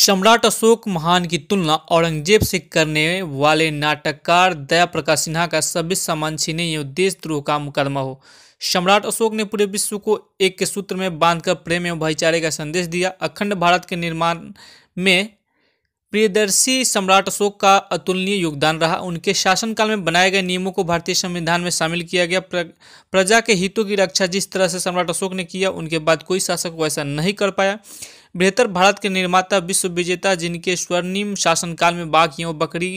सम्राट अशोक महान की तुलना औरंगजेब से करने वाले नाटककार दया प्रकाश सिन्हा का सभी सामान छीने एवं देशद्रोह तो का मुकदमा हो सम्राट अशोक ने पूरे विश्व को एक के सूत्र में बांधकर प्रेम एवं भाईचारे का संदेश दिया अखंड भारत के निर्माण में प्रियदर्शी सम्राट अशोक का अतुलनीय योगदान रहा उनके शासनकाल में बनाए गए नियमों को भारतीय संविधान में शामिल किया गया प्रजा के हितों की रक्षा जिस तरह से सम्राट अशोक ने किया उनके बाद कोई शासक वैसा नहीं कर पाया बेहतर भारत के निर्माता विश्व विजेता जिनके स्वर्णिम शासनकाल में बाघ एवं बकरी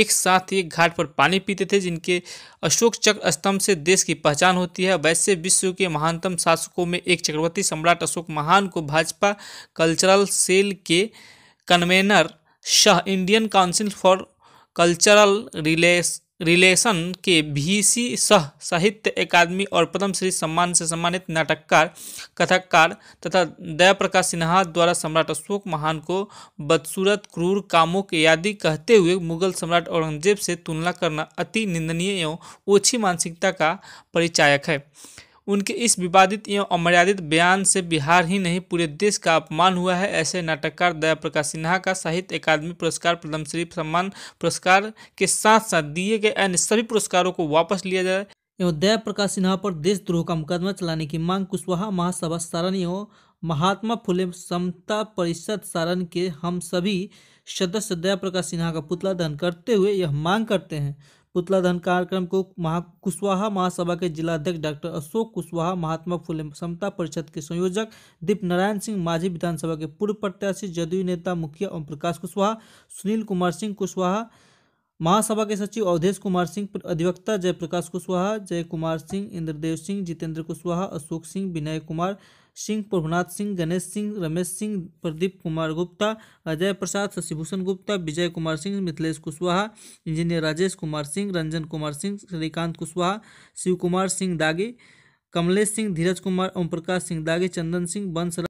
एक साथ एक घाट पर पानी पीते थे जिनके अशोक चक्र स्तंभ से देश की पहचान होती है वैसे विश्व के महानतम शासकों में एक चक्रवर्ती सम्राट अशोक महान को भाजपा कल्चरल सेल के convener Shah Indian Council for cultural relations relation के भी सी सह साहित्य अकादमी और पद्म श्री सम्मान से सम्मानित नाटककार कथाकार तथा दया प्रकाश सिन्हा द्वारा सम्राट अशोक महान को बदसूरत क्रूर कामुक यादि कहते हुए मुगल सम्राट औरंगजेब से तुलना करना अति निंदनीय एवं ओछी मानसिकता का परिचायक है उनके इस विवादित एवं अमर्यादित बयान से बिहार ही नहीं पूरे देश का अपमान हुआ है ऐसे नाटककार दया प्रकाश सिन्हा का साहित्य अकादमी पुरस्कार पद्मश्री सम्मान पुरस्कार के साथ साथ दिए गए अन्य सभी पुरस्कारों को वापस लिया जाए एवं दया प्रकाश सिन्हा पर देशद्रोह का मुकदमा चलाने की मांग कुशवाहा महासभा सारण एवं महात्मा फुले समता परिषद सारण के हम सभी सदस्य दया प्रकाश सिन्हा का पुतला दहन करते हुए यह मांग करते हैं पुतला दहन कार्यक्रम को महा कुशवाहा महासभा के जिलाध्यक्ष डॉक्टर अशोक कुशवाहा महात्मा फुले समता परिषद के संयोजक दीप नारायण सिंह मांझी विधानसभा के पूर्व प्रत्याशी जदयू नेता मुखिया ओम प्रकाश कुशवाहा सुनील कुमार सिंह कुशवाहा महासभा के सचिव अवधेश कुमार सिंह अधिवक्ता जयप्रकाश कुशवाहा जय कुमार सिंह इंद्रदेव सिंह जितेंद्र कुशवाहा अशोक सिंह विनय कुमार सिंह प्रभुनाथ सिंह गणेश सिंह रमेश सिंह प्रदीप कुमार गुप्ता अजय प्रसाद शशिभूषण गुप्ता विजय कुमार सिंह मिथिलेश कुशवाहा इंजीनियर राजेश कुमार सिंह रंजन कुमार सिंह श्रीकांत कुशवाहा शिव कुमार सिंह दागी कमलेश सिंह धीरज कुमार ओम प्रकाश सिंह दागी चंदन सिंह बंसरा